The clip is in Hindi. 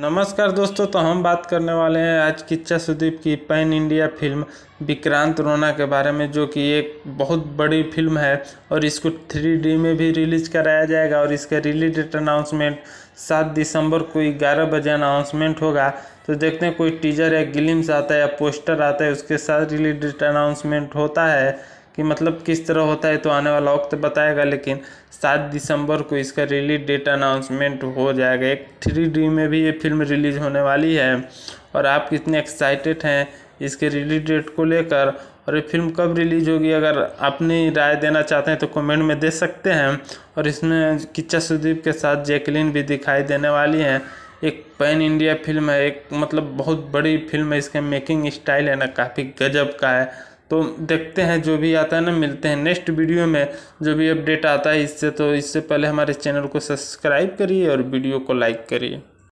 नमस्कार दोस्तों तो हम बात करने वाले हैं आज किच्चा सुदीप की पैन इंडिया फिल्म विक्रांत रोना के बारे में जो कि एक बहुत बड़ी फिल्म है और इसको थ्री डी में भी रिलीज कराया जाएगा और इसका रिलीज डेट अनाउंसमेंट सात दिसंबर को ग्यारह बजे अनाउंसमेंट होगा तो देखते हैं कोई टीजर या गिलिम्स आता है या पोस्टर आता है उसके साथ रिलीज डेट अनाउंसमेंट होता है कि मतलब किस तरह होता है तो आने वाला वक्त बताएगा लेकिन सात दिसंबर को इसका रिलीज डेट अनाउंसमेंट हो जाएगा एक थ्री डी में भी ये फिल्म रिलीज होने वाली है और आप कितने एक्साइटेड हैं इसके रिलीज डेट को लेकर और ये फिल्म कब रिलीज होगी अगर अपनी राय देना चाहते हैं तो कमेंट में दे सकते हैं और इसमें किच्चा सुदीप के साथ जैकलिन भी दिखाई देने वाली हैं एक पैन इंडिया फिल्म है एक मतलब बहुत बड़ी फिल्म है इसका मेकिंग स्टाइल है ना काफ़ी गजब का है तो देखते हैं जो भी आता है ना मिलते हैं नेक्स्ट वीडियो में जो भी अपडेट आता है इससे तो इससे पहले हमारे चैनल को सब्सक्राइब करिए और वीडियो को लाइक करिए